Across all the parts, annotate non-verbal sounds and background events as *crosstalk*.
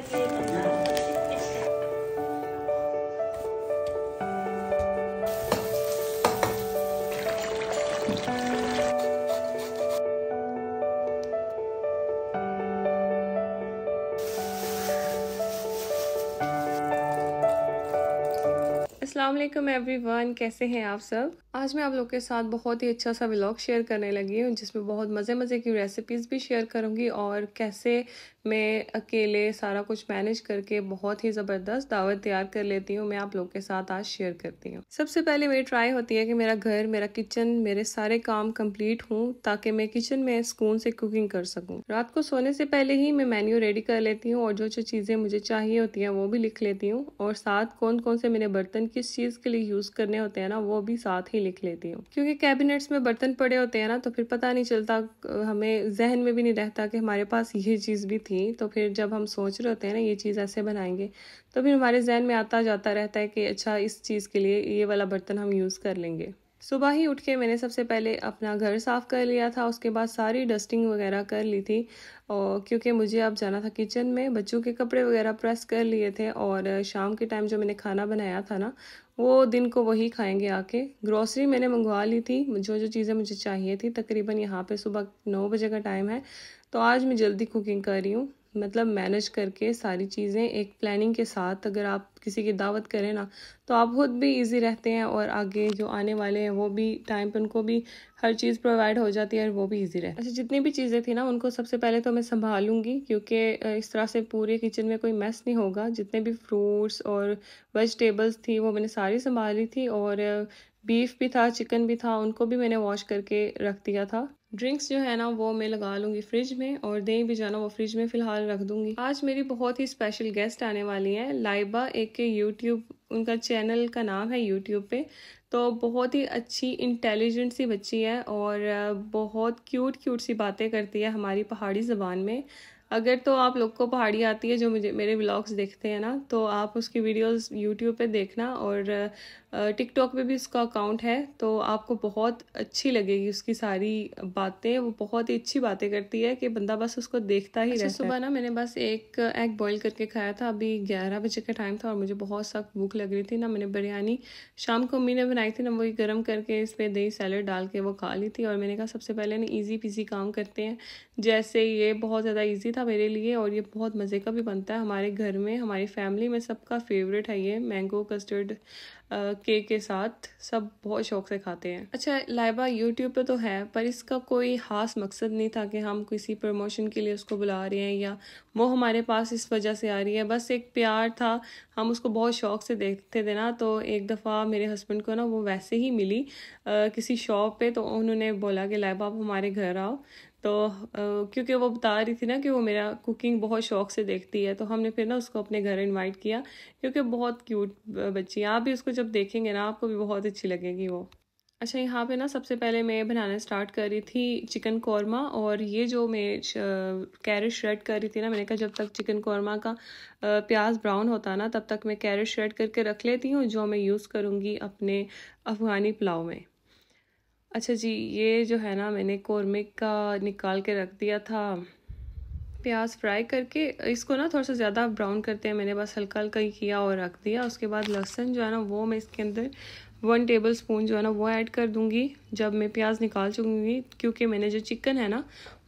I did. अस्सलाम everyone कैसे हैं आप सब आज मैं आप लोग के साथ बहुत ही अच्छा सा व्लॉग शेयर करने लगी हूँ जिसमें बहुत मज़े मज़े की रेसिपीज़ भी शेयर करूँगी और कैसे मैं अकेले सारा कुछ मैनेज करके बहुत ही ज़बरदस्त दावत तैयार कर लेती हूँ मैं आप लोग के साथ आज शेयर करती हूँ सबसे पहले मेरी ट्राई होती है कि मेरा घर मेरा किचन मेरे सारे काम कम्प्लीट हों ताकि मैं किचन में सुकून से कुकिंग कर सकूँ रात को सोने से पहले ही मैं मेन्यू रेडी कर लेती हूँ और जो जो चीज़ें मुझे चाहिए होती हैं वो भी लिख लेती हूँ और साथ कौन कौन से मेरे बर्तन किस चीज़ एक्सेसरीज के लिए यूज़ करने होते हैं ना वो भी साथ ही लिख लेती हूँ क्योंकि कैबिनेट्स में बर्तन पड़े होते हैं ना तो फिर पता नहीं चलता हमें जहन में भी नहीं रहता कि हमारे पास ये चीज़ भी थी तो फिर जब हम सोच रहे होते हैं ना ये चीज़ ऐसे बनाएंगे तो फिर हमारे जहन में आता जाता रहता है कि अच्छा इस चीज़ के लिए ये वाला बर्तन हम यूज़ कर लेंगे सुबह ही उठ के मैंने सबसे पहले अपना घर साफ़ कर लिया था उसके बाद सारी डस्टिंग वगैरह कर ली थी और क्योंकि मुझे अब जाना था किचन में बच्चों के कपड़े वगैरह प्रेस कर लिए थे और शाम के टाइम जो मैंने खाना बनाया था ना वो दिन को वही खाएंगे आके ग्रॉसरी मैंने मंगवा ली थी जो जो चीज़ें मुझे चाहिए थी तकरीबन यहाँ पर सुबह नौ बजे का टाइम है तो आज मैं जल्दी कुकिंग कर रही हूँ मतलब मैनेज करके सारी चीज़ें एक प्लानिंग के साथ अगर आप किसी की दावत करें ना तो आप खुद भी इजी रहते हैं और आगे जो आने वाले हैं वो भी टाइम पर उनको भी हर चीज़ प्रोवाइड हो जाती है और वो भी इजी रहे अच्छा जितनी भी चीज़ें थी ना उनको सबसे पहले तो मैं संभालूंगी क्योंकि इस तरह से पूरे किचन में कोई मैस नहीं होगा जितने भी फ्रूट्स और वेजिटेबल्स थी वो मैंने सारी संभाली थी और बीफ भी था चिकन भी था उनको भी मैंने वॉश करके रख दिया था ड्रिंक्स जो है ना वो मैं लगा लूँगी फ्रिज में और दही भी जाना वो फ्रिज में फ़िलहाल रख दूँगी आज मेरी बहुत ही स्पेशल गेस्ट आने वाली हैं लाइबा एक के यूट्यूब उनका चैनल का नाम है यूट्यूब पे तो बहुत ही अच्छी इंटेलिजेंट सी बच्ची है और बहुत क्यूट क्यूट सी बातें करती है हमारी पहाड़ी ज़बान में अगर तो आप लोग को पहाड़ी आती है जो मुझे मेरे ब्लॉग्स देखते हैं ना तो आप उसकी वीडियोस यूट्यूब पे देखना और टिकटॉक पे भी उसका अकाउंट है तो आपको बहुत अच्छी लगेगी उसकी सारी बातें वो बहुत ही अच्छी बातें करती है कि बंदा बस उसको देखता ही अच्छा, रहता सुबह ना मैंने बस एक एग बॉईल करके खाया था अभी ग्यारह बजे का टाइम था और मुझे बहुत सख्त भूख लग रही थी ना मैंने बिरयानी शाम को अम्मी ने बनाई थी ना वही गर्म करके इस पर दही सैलड डाल के वो खा ली थी और मैंने कहा सबसे पहले ना ईजी पीजी काम करते हैं जैसे ये बहुत ज़्यादा ईजी था था मेरे लिए और ये बहुत मज़े का भी बनता है हमारे घर में हमारी फैमिली में सबका फेवरेट है ये मैंगो कस्टर्ड केक के साथ सब बहुत शौक से खाते हैं अच्छा लाइबा यूट्यूब पे तो है पर इसका कोई ख़ास मकसद नहीं था कि हम किसी प्रमोशन के लिए उसको बुला रहे हैं या वो हमारे पास इस वजह से आ रही है बस एक प्यार था हम उसको बहुत शौक से देखते थे ना तो एक दफ़ा मेरे हस्बैंड को ना वो वैसे ही मिली आ, किसी शॉप पे तो उन्होंने बोला कि लाइबा आप हमारे घर आओ तो क्योंकि वो बता रही थी ना कि वो मेरा कुकिंग बहुत शौक से देखती है तो हमने फिर ना उसको अपने घर इनवाइट किया क्योंकि बहुत क्यूट बच्ची आप भी उसको जब देखेंगे ना आपको भी बहुत अच्छी लगेगी वो अच्छा यहाँ पे ना सबसे पहले मैं बनाना स्टार्ट कर रही थी चिकन कौरमा और ये जो मैं कैरेट श्रेड कर रही थी ना मैंने कहा जब तक चिकन कौरमा का प्याज ब्राउन होता ना तब तक मैं कैरेट श्रेड करके रख लेती हूँ जो मैं यूज़ करूँगी अपने अफ़गानी पुलाव में अच्छा जी ये जो है ना मैंने कौरमे का निकाल के रख दिया था प्याज फ्राई करके इसको ना थोड़ा सा ज़्यादा ब्राउन करते हैं मैंने बस हल्का हल्का ही किया और रख दिया उसके बाद लहसुन जो है ना वो मैं इसके अंदर वन टेबल स्पून जो है ना वो ऐड कर दूँगी जब मैं प्याज निकाल चुकूँगी क्योंकि मैंने जो चिकन है ना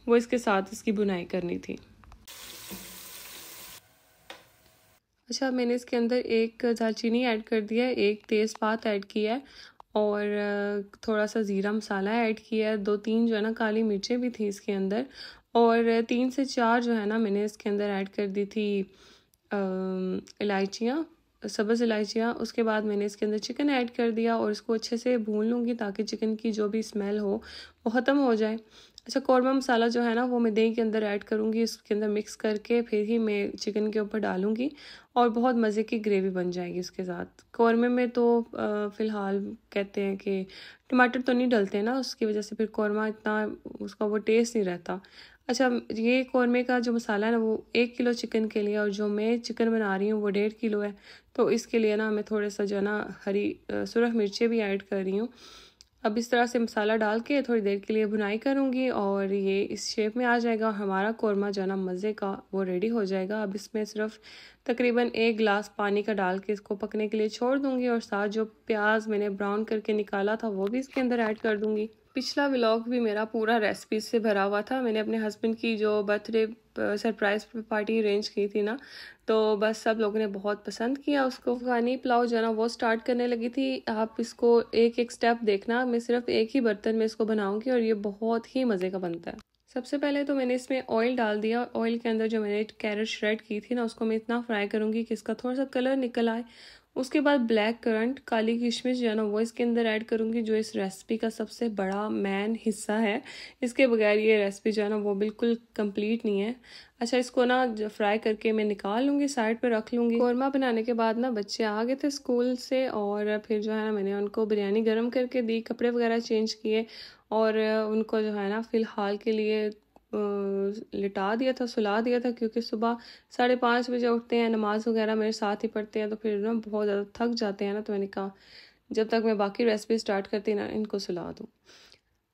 वो इसके साथ इसकी बुनाई करनी थी अच्छा मैंने इसके अंदर एक दालचीनी ऐड कर दिया है एक तेज़पात ऐड किया है और थोड़ा सा ज़ीरा मसाला ऐड किया है दो तीन जो है ना काली मिर्चें भी थी इसके अंदर और तीन से चार जो है ना मैंने इसके अंदर ऐड कर दी थी इलायचियाँ सब्ज़ इलायचियाँ उसके बाद मैंने इसके अंदर चिकन ऐड कर दिया और इसको अच्छे से भून लूँगी ताकि चिकन की जो भी स्मेल हो वो ख़त्म हो जाए अच्छा कौरमा मसाला जो है ना वो मैं दही के अंदर ऐड करूँगी उसके अंदर मिक्स करके फिर ही मैं चिकन के ऊपर डालूँगी और बहुत मज़े की ग्रेवी बन जाएगी उसके साथ कौरमे में तो फ़िलहाल कहते हैं कि टमाटर तो नहीं डलते ना उसकी वजह से फिर कौरमा इतना उसका वो टेस्ट नहीं रहता अच्छा ये कौरमे का जो मसाला है ना वो एक किलो चिकन के लिए और जो मैं चिकन बना रही हूँ वो डेढ़ किलो है तो इसके लिए ना मैं थोड़ा सा जो है ना हरी सुरख मिर्चें भी ऐड कर रही हूँ अब इस तरह से मसाला डाल के थोड़ी देर के लिए भुनाई करूँगी और ये इस शेप में आ जाएगा हमारा कौरमा जाना मज़े का वो रेडी हो जाएगा अब इसमें सिर्फ तकरीबन एक गिलास पानी का डाल के इसको पकने के लिए छोड़ दूँगी और साथ जो प्याज मैंने ब्राउन करके निकाला था वो भी इसके अंदर ऐड कर दूँगी पिछला व्लॉग भी मेरा पूरा रेसिपी से भरा हुआ था मैंने अपने हस्बैंड की जो बर्थडे सरप्राइज पार्टी अरेंज की थी ना तो बस सब लोगों ने बहुत पसंद किया उसको खानी पुलाव जो ना वो स्टार्ट करने लगी थी आप इसको एक एक स्टेप देखना मैं सिर्फ एक ही बर्तन में इसको बनाऊंगी और ये बहुत ही मज़े का बनता है सबसे पहले तो मैंने इसमें ऑयल डाल दिया ऑयल के अंदर जो मैंने कैरेट श्रेड की थी ना उसको मैं इतना फ्राई करूँगी कि इसका थोड़ा सा कलर निकल आए उसके बाद ब्लैक करंट काली किशमिश जो है ना वो इसके अंदर ऐड करूँगी जो इस रेसिपी का सबसे बड़ा मेन हिस्सा है इसके बगैर ये रेसिपी जो है ना वो बिल्कुल कंप्लीट नहीं है अच्छा इसको ना फ्राई करके मैं निकाल लूँगी साइड पे रख लूँगी कौरमा बनाने के बाद ना बच्चे आ गए थे स्कूल से और फिर जो है ना मैंने उनको बिरयानी गर्म करके दी कपड़े वगैरह चेंज किए और उनको जो है ना फ़िलहाल के लिए लिटा दिया था सुला दिया था क्योंकि सुबह साढ़े पाँच बजे उठते हैं नमाज़ वगैरह मेरे साथ ही पढ़ते हैं तो फिर ना बहुत ज़्यादा थक जाते हैं ना तो मैंने कहा जब तक मैं बाकी रेसिपी स्टार्ट करती ना इनको सुला दूँ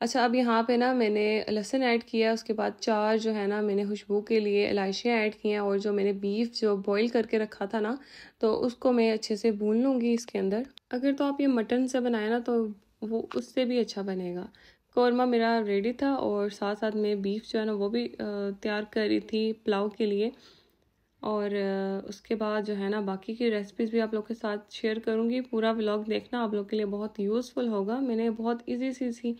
अच्छा अब यहाँ पे ना मैंने लहसुन ऐड किया उसके बाद चार जो है ना मैंने खुशबू के लिए इलायचियाँ ऐड की हैं और जो मैंने बीफ जो बॉईल करके रखा था ना तो उसको मैं अच्छे से भून लूँगी इसके अंदर अगर तो आप ये मटन से बनाए ना तो वो उससे भी अच्छा बनेगा कौरमा मेरा रेडी था और साथ साथ में बीफ जो है ना वो भी तैयार करी थी पुलाव के लिए और उसके बाद जो है ना बाकी की रेसिपीज़ भी आप लोग के साथ शेयर करूँगी पूरा व्लॉग देखना आप लोग के लिए बहुत यूज़फुल होगा मैंने बहुत इजी सी सी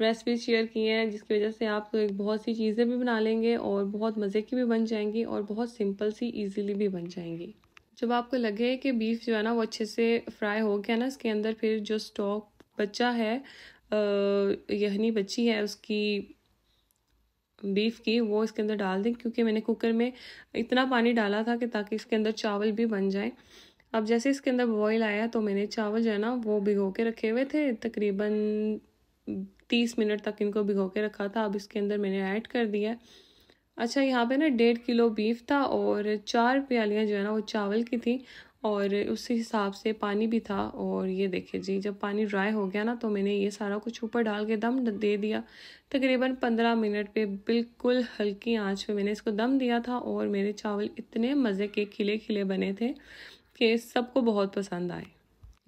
रेसिपी शेयर की हैं जिसकी वजह से आप लोग बहुत सी चीज़ें भी बना लेंगे और बहुत मज़े की भी बन जाएंगी और बहुत सिंपल सी ईजीली भी बन जाएंगी जब आपको लगे कि बीफ जो है ना वो अच्छे से फ्राई हो गया ना इसके अंदर फिर जो स्टॉक बचा है यहनी बची है उसकी बीफ की वो इसके अंदर डाल दें क्योंकि मैंने कुकर में इतना पानी डाला था कि ताकि इसके अंदर चावल भी बन जाए अब जैसे इसके अंदर बॉयल आया तो मैंने चावल जो है ना वो भिगो के रखे हुए थे तकरीबन तीस मिनट तक इनको भिगो के रखा था अब इसके अंदर मैंने ऐड कर दिया अच्छा यहाँ पे ना डेढ़ किलो बीफ था और चार प्यालियाँ जो है ना वो चावल की थी और उस हिसाब से पानी भी था और ये देखिए जी जब पानी ड्राई हो गया ना तो मैंने ये सारा कुछ ऊपर डाल के दम दे दिया तकरीबन पंद्रह मिनट पे बिल्कुल हल्की आंच पे मैंने इसको दम दिया था और मेरे चावल इतने मज़े के खिले खिले बने थे कि सबको बहुत पसंद आए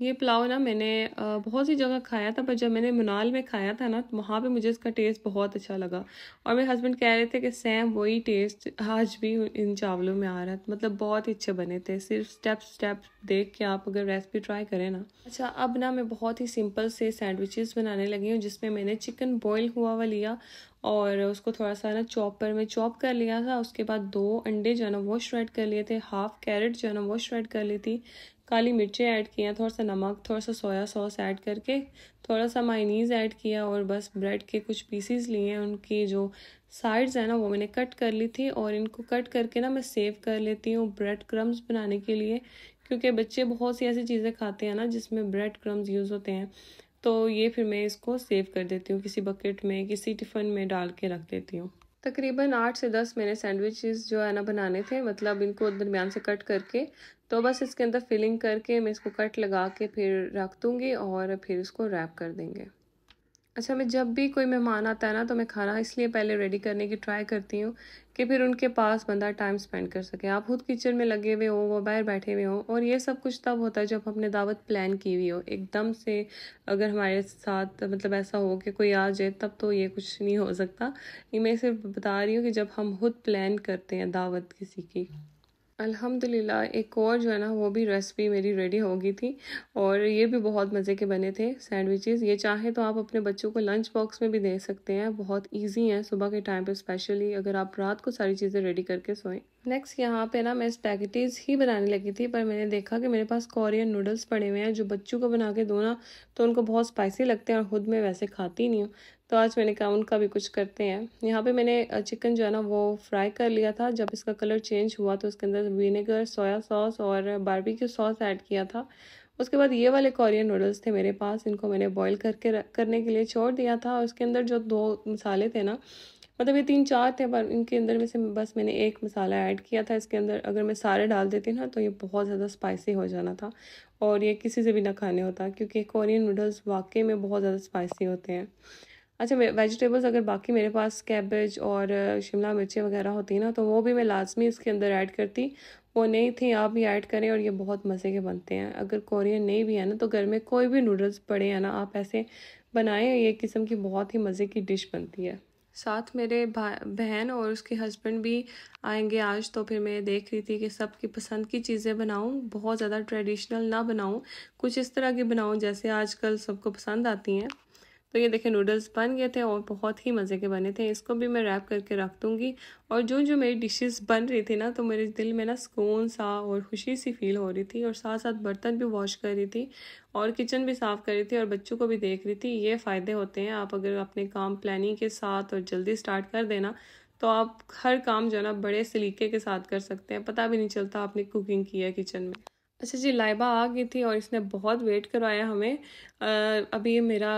ये पुलाव ना मैंने बहुत सी जगह खाया था पर जब मैंने मुनाल में खाया था ना तो वहाँ पर मुझे इसका टेस्ट बहुत अच्छा लगा और मेरे हस्बैंड कह रहे थे कि सेम वही टेस्ट आज भी इन चावलों में आ रहा था तो मतलब बहुत ही अच्छे बने थे सिर्फ स्टेप स्टेप देख के आप अगर रेसिपी ट्राई करें ना अच्छा अब ना मैं बहुत ही सिंपल से सैंडविचेस बनाने लगी हूँ जिसमें मैंने चिकन बॉयल हुआ हुआ लिया और उसको थोड़ा सा ना चॉपर में चॉप कर लिया था उसके बाद दो अंडे जो है ना वो श्रेड कर लिए थे हाफ कैरेट जो है ना वो श्रेड कर ली थी काली मिर्चें ऐड किया थोड़ा सा नमक थोड़ा सा सोया सॉस ऐड करके थोड़ा सा मायनीज़ ऐड किया और बस ब्रेड के कुछ पीसीस लिए उनकी जो साइड्स हैं ना वो मैंने कट कर ली थी और इनको कट करके ना मैं सेव कर लेती हूँ ब्रेड क्रम्स बनाने के लिए क्योंकि बच्चे बहुत सी ऐसी चीज़ें खाते हैं ना जिसमें ब्रेड क्रम्स यूज़ होते हैं तो ये फिर मैं इसको सेव कर देती हूँ किसी बकेट में किसी टिफिन में डाल के रख देती हूँ तकरीबन आठ से दस मैंने सैंडविचेस जो है ना बनाने थे मतलब इनको दरमियान से कट करके तो बस इसके अंदर फिलिंग करके मैं इसको कट लगा के फिर रख दूँगी और फिर इसको रैप कर देंगे अच्छा मैं जब भी कोई मेहमान आता है ना तो मैं खाना इसलिए पहले रेडी करने की ट्राई करती हूँ कि फिर उनके पास बंदा टाइम स्पेंड कर सके आप खुद किचन में लगे हुए हो वो बाहर बैठे हुए हो और ये सब कुछ तब होता है जब हमने दावत प्लान की हुई हो एकदम से अगर हमारे साथ मतलब ऐसा हो कि कोई आ जाए तब तो ये कुछ नहीं हो सकता ये मैं सिर्फ बता रही हूँ कि जब हम खुद प्लान करते हैं दावत किसी की अल्हम्दुलिल्लाह एक और जो है ना वो भी रेसिपी मेरी रेडी हो गई थी और ये भी बहुत मज़े के बने थे सैंडविचेस ये चाहे तो आप अपने बच्चों को लंच बॉक्स में भी दे सकते हैं बहुत इजी हैं सुबह के टाइम पे स्पेशली अगर आप रात को सारी चीज़ें रेडी करके सोएं नेक्स्ट यहाँ पे ना मैं स्पैगेटीज़ ही बनाने लगी थी पर मैंने देखा कि मेरे पास कोरियन नूडल्स पड़े हुए हैं जो बच्चों को बना के दो ना तो उनको बहुत स्पाइसी लगते हैं और ख़ुद मैं वैसे खाती नहीं हूँ तो आज मैंने कहा उनका भी कुछ करते हैं यहाँ पे मैंने चिकन जो है ना वो फ्राई कर लिया था जब इसका कलर चेंज हुआ तो उसके अंदर विनेगर सोया सॉस और बारबेक्यू सॉस ऐड किया था उसके बाद ये वाले कोरियन नूडल्स थे मेरे पास इनको मैंने बॉईल करके करने के लिए छोड़ दिया था और उसके अंदर जो दो मसाले थे ना मतलब ये तीन चार थे पर इनके अंदर में से बस मैंने एक मसाला ऐड किया था इसके अंदर अगर मैं सारे डाल देती ना तो ये बहुत ज़्यादा स्पाइसी हो जाना था और ये किसी से भी ना खाने होता क्योंकि कोरियन नूडल्स वाकई में बहुत ज़्यादा स्पाइसी होते हैं अच्छा वेजिटेबल्स अगर बाकी मेरे पास कैबेज और शिमला मिर्ची वगैरह होती ना तो वो भी मैं लाजमी इसके अंदर ऐड करती वो नहीं थी आप भी ऐड करें और ये बहुत मज़े के बनते हैं अगर कोरियन नहीं भी है ना तो घर में कोई भी नूडल्स पड़े हैं ना आप ऐसे बनाएं ये किस्म की बहुत ही मज़े की डिश बनती है साथ मेरे बहन और उसके हस्बैंड भी आएंगे आज तो फिर मैं देख रही थी कि सबकी पसंद की चीज़ें बनाऊं बहुत ज़्यादा ट्रेडिशनल ना बनाऊं कुछ इस तरह की बनाऊं जैसे आजकल सबको पसंद आती हैं तो ये देखें नूडल्स बन गए थे और बहुत ही मज़े के बने थे इसको भी मैं रैप करके रख दूँगी और जो जो मेरी डिशेस बन रही थी ना तो मेरे दिल में ना सुकून सा और खुशी सी फील हो रही थी और साथ साथ बर्तन भी वॉश कर रही थी और किचन भी साफ़ कर रही थी और बच्चों को भी देख रही थी ये फ़ायदे होते हैं आप अगर अपने काम प्लानिंग के साथ और जल्दी स्टार्ट कर देना तो आप हर काम जो है ना बड़े सलीके के साथ कर सकते हैं पता भी नहीं चलता आपने कुकिंग की है किचन में अच्छा जी लाइबा आ गई थी और इसने बहुत वेट करवाया हमें आ, अभी मेरा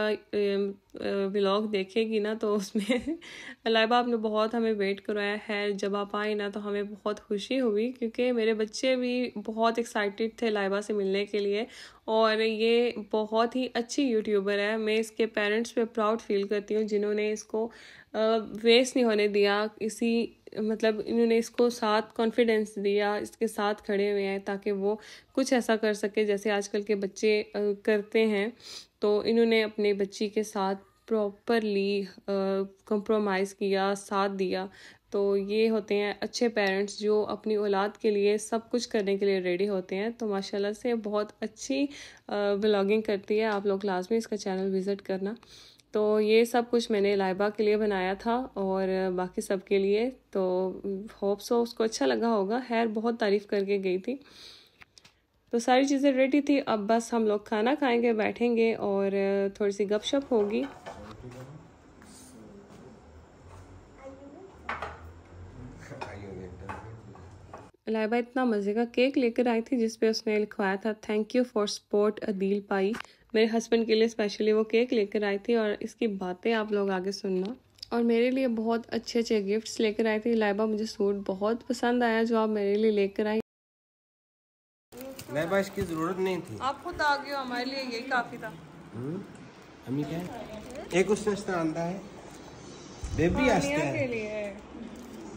व्लॉग देखेगी ना तो उसमें *laughs* लाइबा आपने बहुत हमें वेट करवाया है जब आप आए ना तो हमें बहुत खुशी हुई क्योंकि मेरे बच्चे भी बहुत एक्साइटेड थे लाइबा से मिलने के लिए और ये बहुत ही अच्छी यूट्यूबर है मैं इसके पेरेंट्स पे प्राउड फील करती हूँ जिन्होंने इसको वेस्ट नहीं होने दिया इसी मतलब इन्होंने इसको साथ कॉन्फिडेंस दिया इसके साथ खड़े हुए हैं ताकि वो कुछ ऐसा कर सके जैसे आजकल के बच्चे करते हैं तो इन्होंने अपने बच्ची के साथ प्रॉपरली कंप्रोमाइज़ किया साथ दिया तो ये होते हैं अच्छे पेरेंट्स जो अपनी औलाद के लिए सब कुछ करने के लिए रेडी होते हैं तो माशाल्लाह से बहुत अच्छी ब्लॉगिंग करती है आप लोग लाजमी इसका चैनल विज़िट करना तो ये सब कुछ मैंने लाइबा के लिए बनाया था और बाकी सब के लिए तो होप सो उसको अच्छा लगा होगा हेयर बहुत तारीफ़ करके गई थी तो सारी चीज़ें रेडी थी अब बस हम लोग खाना खाएंगे बैठेंगे और थोड़ी सी गपशप होगी लाइबा इतना मज़े का केक लेकर आई थी जिसपे उसने लिखवाया था thank you for support Adeel पाई मेरे हस्बैंड के लिए स्पेशली वो केक लेकर आई थी और इसकी बातें आप लोग आगे सुनना और मेरे लिए बहुत अच्छे अच्छे गिफ्ट्स लेकर आई थी लाइबा मुझे सूट बहुत पसंद आया जो आप मेरे लिए लेकर आई लाइबा इसकी ज़रूरत नहीं थी आप खुद आ गए हमारे लिए यही काफ़ी था हम्म क्या एक उसने आंदा है बेबी हाँ, आस्ते है के लिए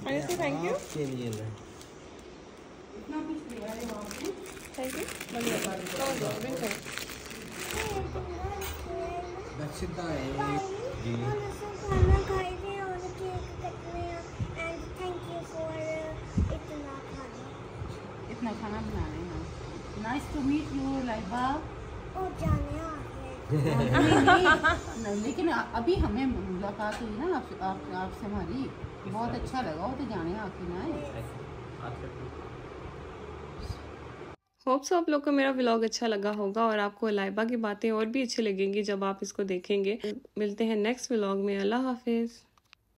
है थैंक यू के लिए इतना कुछ दिया है वहाँ पे थैंक यू इतना खाना बना रहे हैं nice to meet you Laiba लेकिन अभी हमें मुलाकात हुई ना आपसे आप, आपसे हमारी बहुत अच्छा लगा वो तो जाने आके ना होप सो आप लोग को मेरा व्लॉग अच्छा लगा होगा और आपको लाइबा की बातें और भी अच्छी लगेंगी जब आप इसको देखेंगे मिलते हैं नेक्स्ट व्लॉग में अल्लाह हाफिज़